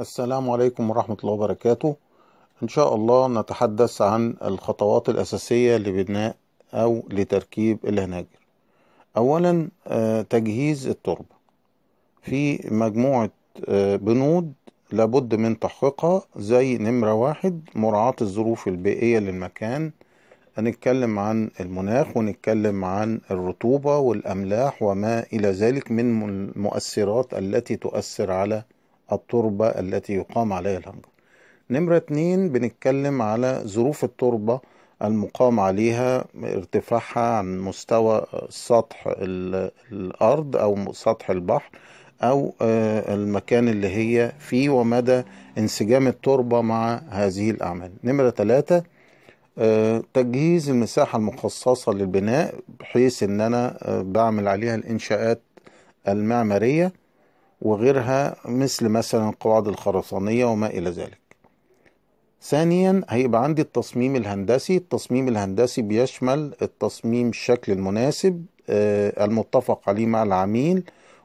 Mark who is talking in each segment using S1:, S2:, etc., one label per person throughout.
S1: السلام عليكم ورحمة الله وبركاته إن شاء الله نتحدث عن الخطوات الأساسية لبناء أو لتركيب الهناجر أولا آه، تجهيز التربة في مجموعة آه، بنود لابد من تحقيقها زي نمرة واحد مراعاة الظروف البيئية للمكان هنتكلم عن المناخ ونتكلم عن الرطوبة والأملاح وما إلى ذلك من المؤثرات التي تؤثر على التربة التي يقام عليها الهنجر نمرة اتنين بنتكلم على ظروف التربة المقام عليها ارتفاعها عن مستوى سطح الأرض أو سطح البحر أو آه، المكان اللي هي فيه ومدى انسجام التربة مع هذه الأعمال نمرة ثلاثة آه، تجهيز المساحة المخصصة للبناء بحيث أن أنا آه، بعمل عليها الإنشاءات المعمارية وغيرها مثل مثلا القواعد الخرسانية وما إلى ذلك ثانيا هيبقى عندي التصميم الهندسي التصميم الهندسي بيشمل التصميم الشكل المناسب آه، المتفق عليه مع العميل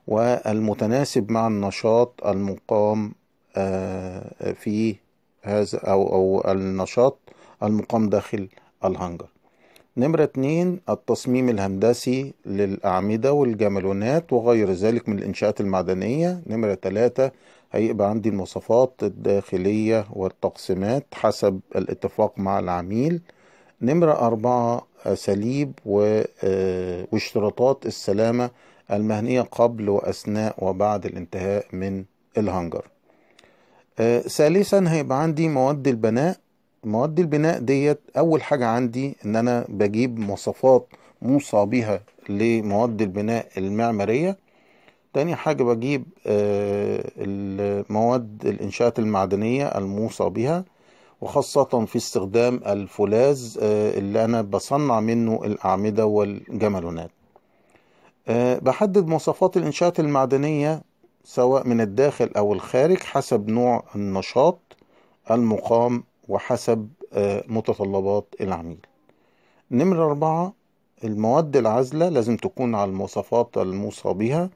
S1: والمتناسب مع النشاط المقام آه، في هذا أو, أو النشاط المقام داخل الهنجر نمرة اتنين التصميم الهندسي للأعمدة والجمالونات وغير ذلك من الإنشاءات المعدنية نمرة تلاتة هيبقى عندي المواصفات الداخلية والتقسيمات حسب الاتفاق مع العميل نمرة أربعة أساليب آه، واشتراطات السلامة المهنية قبل وأثناء وبعد الانتهاء من الهنجر آه، ثالثا هيبقى عندي مواد البناء مواد البناء ديت اول حاجه عندي ان انا بجيب مواصفات موصى بها لمواد البناء المعماريه تاني حاجه بجيب آه، المواد الانشاءات المعدنيه الموصى بها وخاصة في استخدام الفولاذ آه، اللي أنا بصنع منه الأعمدة والجمالونات آه، بحدد مواصفات الإنشاءات المعدنية سواء من الداخل أو الخارج حسب نوع النشاط المقام وحسب آه، متطلبات العميل نمرة أربعة المواد العازلة لازم تكون على المواصفات الموصى بها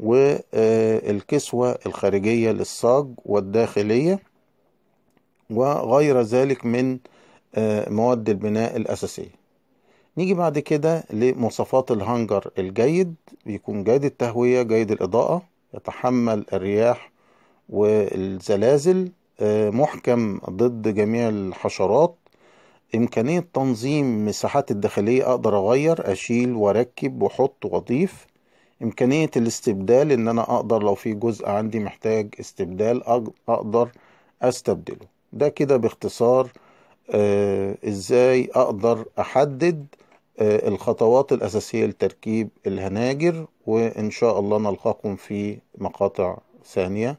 S1: والكسوة آه، الخارجية للصاج والداخلية وغير ذلك من آه، مواد البناء الأساسية نيجي بعد كده لمواصفات الهنجر الجيد بيكون جيد التهوية جيد الإضاءة يتحمل الرياح والزلازل محكم ضد جميع الحشرات إمكانية تنظيم مساحات الداخلية أقدر أغير أشيل وأركب وأحط وأضيف إمكانية الاستبدال إن أنا أقدر لو في جزء عندي محتاج استبدال أقدر أستبدله ده كده باختصار آه، إزاي أقدر أحدد آه، الخطوات الأساسية لتركيب الهناجر وإن شاء الله نلقاكم في مقاطع ثانية